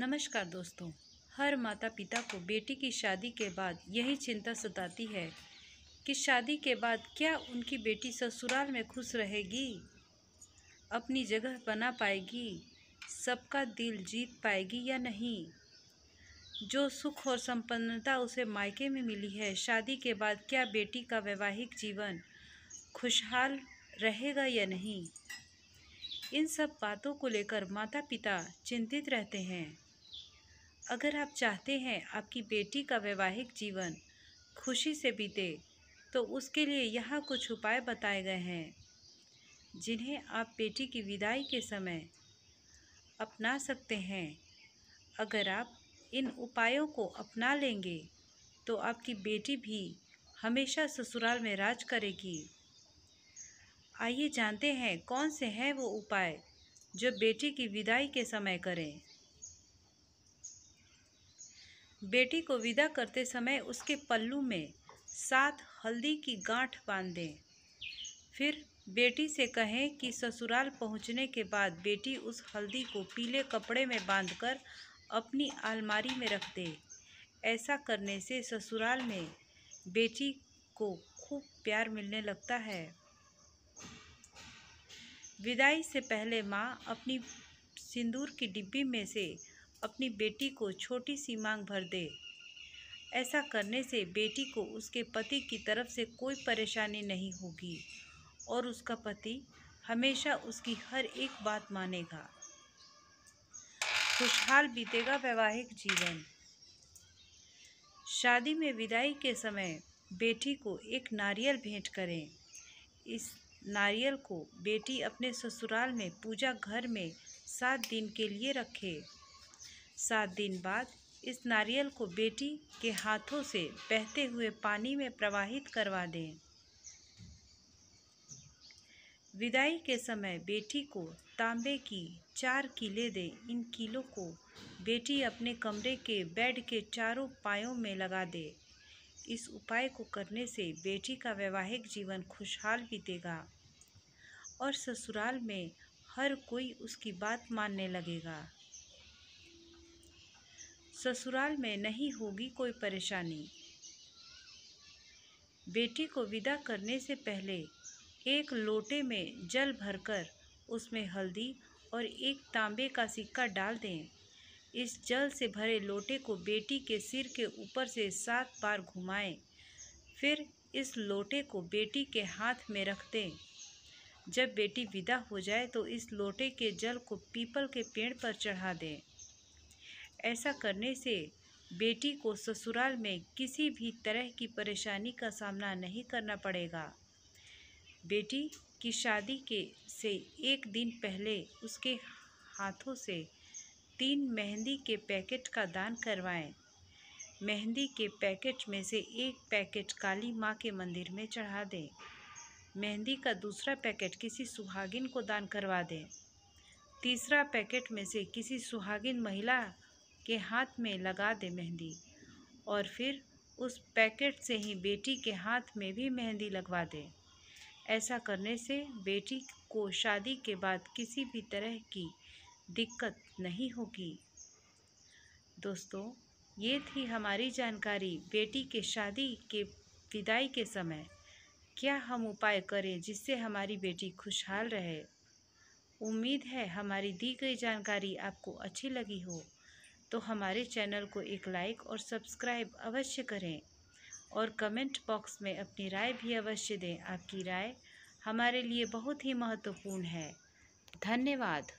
नमस्कार दोस्तों हर माता पिता को बेटी की शादी के बाद यही चिंता सताती है कि शादी के बाद क्या उनकी बेटी ससुराल में खुश रहेगी अपनी जगह बना पाएगी सबका दिल जीत पाएगी या नहीं जो सुख और संपन्नता उसे मायके में मिली है शादी के बाद क्या बेटी का वैवाहिक जीवन खुशहाल रहेगा या नहीं इन सब बातों को लेकर माता पिता चिंतित रहते हैं अगर आप चाहते हैं आपकी बेटी का वैवाहिक जीवन खुशी से बीते तो उसके लिए यहाँ कुछ उपाय बताए गए हैं जिन्हें आप बेटी की विदाई के समय अपना सकते हैं अगर आप इन उपायों को अपना लेंगे तो आपकी बेटी भी हमेशा ससुराल में राज करेगी आइए जानते हैं कौन से हैं वो उपाय जो बेटी की विदाई के समय करें बेटी को विदा करते समय उसके पल्लू में सात हल्दी की गांठ बांध दें फिर बेटी से कहें कि ससुराल पहुंचने के बाद बेटी उस हल्दी को पीले कपड़े में बांधकर अपनी आलमारी में रख दे ऐसा करने से ससुराल में बेटी को खूब प्यार मिलने लगता है विदाई से पहले माँ अपनी सिंदूर की डिब्बी में से अपनी बेटी को छोटी सी मांग भर दे ऐसा करने से बेटी को उसके पति की तरफ से कोई परेशानी नहीं होगी और उसका पति हमेशा उसकी हर एक बात मानेगा खुशहाल बीतेगा वैवाहिक जीवन शादी में विदाई के समय बेटी को एक नारियल भेंट करें इस नारियल को बेटी अपने ससुराल में पूजा घर में सात दिन के लिए रखे सात दिन बाद इस नारियल को बेटी के हाथों से बहते हुए पानी में प्रवाहित करवा दें विदाई के समय बेटी को तांबे की चार किले दें इन किलों को बेटी अपने कमरे के बेड के चारों पायों में लगा दे इस उपाय को करने से बेटी का वैवाहिक जीवन खुशहाल बीतेगा और ससुराल में हर कोई उसकी बात मानने लगेगा ससुराल में नहीं होगी कोई परेशानी बेटी को विदा करने से पहले एक लोटे में जल भरकर उसमें हल्दी और एक तांबे का सिक्का डाल दें इस जल से भरे लोटे को बेटी के सिर के ऊपर से सात बार घुमाएं फिर इस लोटे को बेटी के हाथ में रख दें जब बेटी विदा हो जाए तो इस लोटे के जल को पीपल के पेड़ पर चढ़ा दें ऐसा करने से बेटी को ससुराल में किसी भी तरह की परेशानी का सामना नहीं करना पड़ेगा बेटी की शादी के से एक दिन पहले उसके हाथों से तीन मेहंदी के पैकेट का दान करवाएं मेहंदी के पैकेट में से एक पैकेट काली माँ के मंदिर में चढ़ा दें मेहंदी का दूसरा पैकेट किसी सुहागिन को दान करवा दें तीसरा पैकेट में से किसी सुहागिन महिला के हाथ में लगा दे मेहंदी और फिर उस पैकेट से ही बेटी के हाथ में भी मेहंदी लगवा दे ऐसा करने से बेटी को शादी के बाद किसी भी तरह की दिक्कत नहीं होगी दोस्तों ये थी हमारी जानकारी बेटी के शादी के विदाई के समय क्या हम उपाय करें जिससे हमारी बेटी खुशहाल रहे उम्मीद है हमारी दी गई जानकारी आपको अच्छी लगी हो तो हमारे चैनल को एक लाइक और सब्सक्राइब अवश्य करें और कमेंट बॉक्स में अपनी राय भी अवश्य दें आपकी राय हमारे लिए बहुत ही महत्वपूर्ण है धन्यवाद